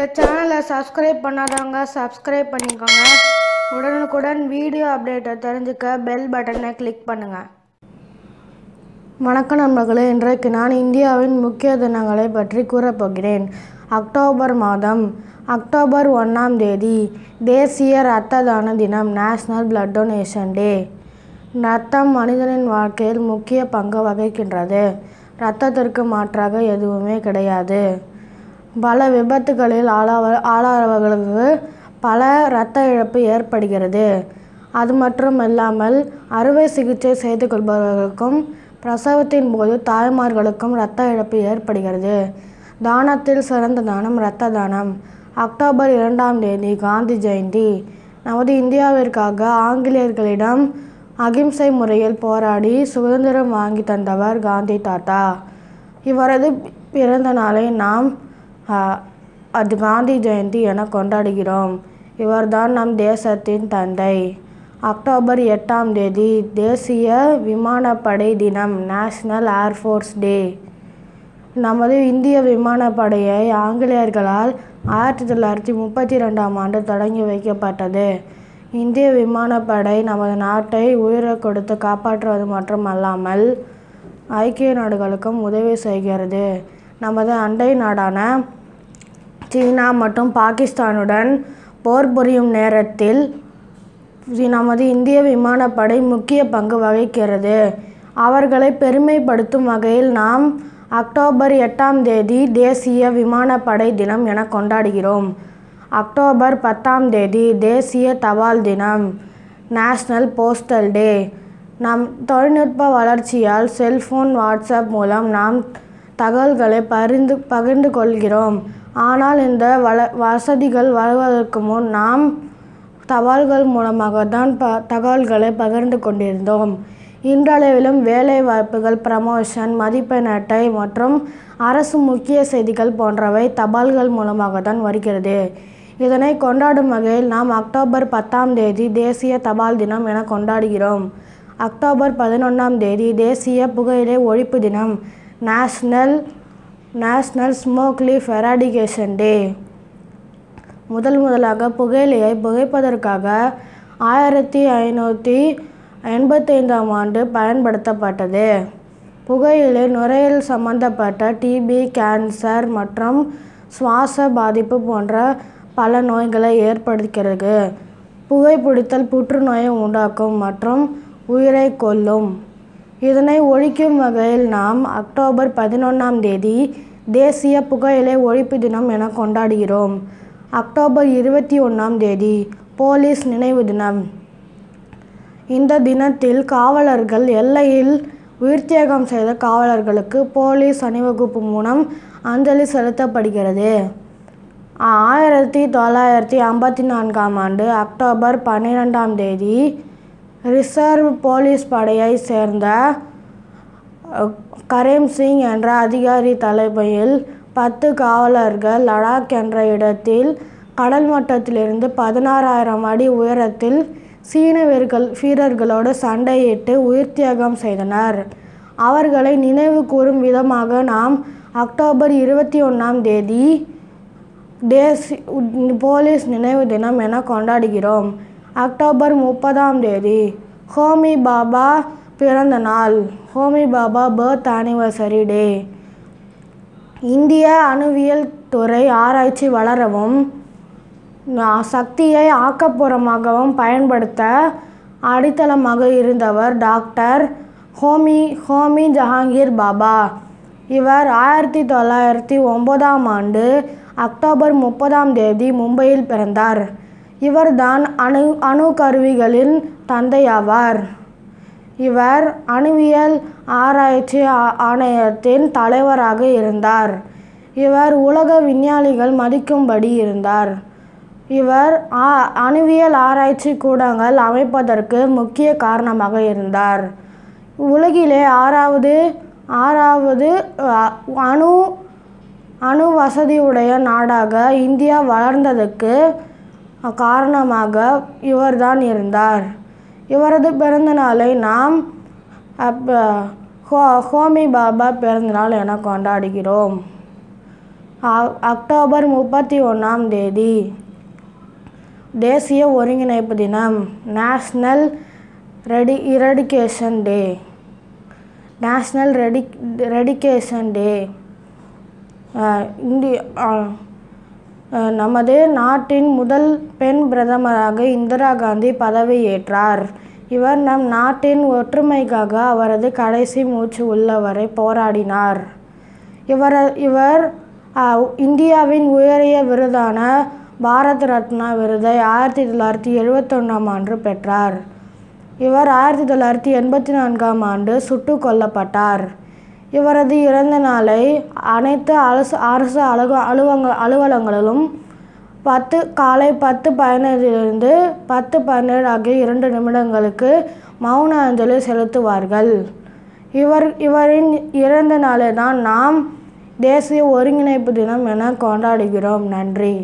இந்த சேனலை சப்ஸ்கிரைப் பண்ணாதவங்க சப்ஸ்கிரைப் பண்ணிக்கோங்க உடனுக்குடன் வீடியோ அப்டேட்டை தெரிஞ்சுக்க பெல் பட்டனை கிளிக் பண்ணுங்கள் வணக்கம் நண்பர்களே இன்றைக்கு நான் இந்தியாவின் முக்கிய தினங்களை பற்றி கூறப்போகிறேன் அக்டோபர் மாதம் அக்டோபர் ஒன்றாம் தேதி தேசிய இரத்த தான தினம் நேஷ்னல் பிளட் டொனேஷன் டே இரத்தம் மனிதனின் வாழ்க்கையில் முக்கிய பங்கு வகிக்கின்றது இரத்தத்திற்கு மாற்றாக எதுவுமே கிடையாது பல விபத்துகளில் ஆளாவ ஆளாகிறவர்களுக்கு பல இரத்த இழப்பு ஏற்படுகிறது அது மட்டும் இல்லாமல் அறுவை சிகிச்சை செய்து கொள்பவர்களுக்கும் பிரசவத்தின் போது தாய்மார்களுக்கும் இரத்த இழப்பு ஏற்படுகிறது தானத்தில் சிறந்த தானம் இரத்த தானம் அக்டோபர் இரண்டாம் தேதி காந்தி ஜெயந்தி நமது இந்தியாவிற்காக ஆங்கிலேயர்களிடம் அகிம்சை முறையில் போராடி சுதந்திரம் வாங்கி தந்தவர் காந்தி தாத்தா இவரது பிறந்த நாளை நாம் அது காந்தி ஜெயந்தி என கொண்டாடுகிறோம் இவர்தான் நம் தேசத்தின் தந்தை அக்டோபர் எட்டாம் தேதி தேசிய விமானப்படை தினம் நேஷ்னல் ஏர்ஃபோர்ஸ் டே நமது இந்திய விமானப்படையை ஆங்கிலேயர்களால் ஆயிரத்தி தொள்ளாயிரத்தி முப்பத்தி ரெண்டாம் ஆண்டு தொடங்கி வைக்கப்பட்டது இந்திய விமானப்படை நமது நாட்டை உயிரை கொடுத்து காப்பாற்றுவது மட்டுமல்லாமல் அல்லாமல் ஐக்கிய நாடுகளுக்கும் உதவி செய்கிறது நமது அண்டை நாடான சீனா மற்றும் பாகிஸ்தானுடன் போர் புரியும் நேரத்தில் நமது இந்திய விமானப்படை முக்கிய பங்கு வகிக்கிறது அவர்களை பெருமைப்படுத்தும் வகையில் நாம் அக்டோபர் எட்டாம் தேதி தேசிய விமானப்படை தினம் என கொண்டாடுகிறோம் அக்டோபர் பத்தாம் தேதி தேசிய தபால் தினம் நேஷ்னல் போஸ்டல் டே நம் தொழில்நுட்ப வளர்ச்சியால் செல்ஃபோன் வாட்ஸ்அப் மூலம் நாம் தகவல்களை பரிந்து பகிர்ந்து கொள்கிறோம் ஆனால் இந்த வள வசதிகள் வருவதற்கு முன் நாம் தபால்கள் மூலமாக தான் ப தகவல்களை பகிர்ந்து கொண்டிருந்தோம் இன்றளவிலும் வேலை வாய்ப்புகள் ப்ரமோஷன் மதிப்பெண் அட்டை மற்றும் அரசு முக்கிய செய்திகள் போன்றவை தபால்கள் மூலமாக தான் வருகிறது இதனை கொண்டாடும் வகையில் நாம் அக்டோபர் பத்தாம் தேதி தேசிய தபால் தினம் என கொண்டாடுகிறோம் அக்டோபர் பதினொன்றாம் தேதி தேசிய புகையிலை ஒழிப்பு தினம் national national smoke leaf eradication day முதல் முதலாக புகையிலையை புகைப்பதற்காக ஆயிரத்தி ஐநூற்றி எண்பத்தைந்தாம் ஆண்டு பயன்படுத்தப்பட்டது புகையிலை நுரையில் சம்பந்தப்பட்ட டிபி கேன்சர் மற்றும் சுவாச பாதிப்பு போன்ற பல நோய்களை ஏற்படுத்துகிறது புகைப்பிடித்தல் புற்றுநோயை உண்டாக்கும் மற்றும் உயிரை கொல்லும் இதனை ஒழிக்கும் வகையில் நாம் அக்டோபர் பதினொன்றாம் தேதி தேசிய புகையிலை ஒழிப்பு தினம் என கொண்டாடுகிறோம் அக்டோபர் இருபத்தி ஒன்றாம் தேதி போலீஸ் நினைவு தினம் இந்த தினத்தில் காவலர்கள் எல்லையில் உயிர்த்தியேகம் செய்த காவலர்களுக்கு போலீஸ் அணிவகுப்பு மூலம் அஞ்சலி செலுத்தப்படுகிறது ஆயிரத்தி தொள்ளாயிரத்தி ஐம்பத்தி நான்காம் ஆண்டு அக்டோபர் பன்னிரெண்டாம் தேதி ரிசர்வ் போலீஸ் படையை சேர்ந்த கரேம் சிங் என்ற அதிகாரி தலைமையில் பத்து காவலர்கள் லடாக் என்ற இடத்தில் கடல் மட்டத்திலிருந்து பதினாறாயிரம் அடி உயரத்தில் சீனவர்கள் வீரர்களோடு சண்டையிட்டு உயிர் தியாகம் செய்தனர் அவர்களை நினைவு கூறும் விதமாக நாம் அக்டோபர் இருபத்தி ஒன்றாம் தேதி தேசி போலீஸ் நினைவு தினம் என கொண்டாடுகிறோம் அக்டோபர் முப்பதாம் தேதி ஹோமி பாபா பிறந்த நாள் Homi Bhabha birth anniversary day இந்திய அணுவியல் துறை ஆராய்ச்சி வளரவும் சக்தியை ஆக்கப்பூர்வமாகவும் பயன்படுத்த அடித்தளமாக இருந்தவர் டாக்டர் ஹோமி ஹோமி ஜஹாங்கீர் பாபா இவர் ஆயிரத்தி தொள்ளாயிரத்தி ஒன்பதாம் ஆண்டு அக்டோபர் முப்பதாம் தேதி மும்பையில் பிறந்தார் இவர்தான் அணு அணு கருவிகளின் தந்தையாவார் இவர் அணுவியல் ஆராய்ச்சி ஆணையத்தின் தலைவராக இருந்தார் இவர் உலக விஞ்ஞானிகள் மதிக்கும்படி இருந்தார் இவர் அணுவியல் ஆராய்ச்சி கூடங்கள் அமைப்பதற்கு முக்கிய காரணமாக இருந்தார் உலகிலே ஆறாவது ஆறாவது அணு அணு வசதியுடைய நாடாக இந்தியா வளர்ந்ததுக்கு காரணமாக இவர்தான் இருந்தார் இவரது பிறந்தநாளை நாம் அப்போ ஹோ ஹோமி பாபா பிறந்தநாள் என கொண்டாடுகிறோம் அக்டோபர் முப்பத்தி ஒன்றாம் தேதி தேசிய ஒருங்கிணைப்பு தினம் national ready eradication day national ready eradication day இந்திய நமது நாட்டின் முதல் பெண் பிரதமராக இந்திரா காந்தி பதவியேற்றார் இவர் நம் நாட்டின் ஒற்றுமைக்காக அவரது கடைசி மூச்சு உள்ளவரை போராடினார் இவர் இவர் இந்தியாவின் உயரிய விருதான பாரத் ரத்னா விருதை ஆயிரத்தி தொள்ளாயிரத்தி எழுபத்தொன்னாம் ஆண்டு பெற்றார் இவர் ஆயிரத்தி தொள்ளாயிரத்தி எண்பத்தி நான்காம் ஆண்டு சுட்டு கொல்லப்பட்டார் இவரது இறந்த நாளை அனைத்து அரசு அரசு அலுவ அலுவலங்க அலுவலகங்களிலும் பத்து காலை பத்து பதினைந்திலிருந்து பத்து பதினேழு ஆகிய இரண்டு நிமிடங்களுக்கு மௌன அஞ்சலி செலுத்துவார்கள் இவர் இவரின் இறந்த நாளை தான் நாம் தேசிய ஒருங்கிணைப்பு தினம் என கொண்டாடுகிறோம் நன்றி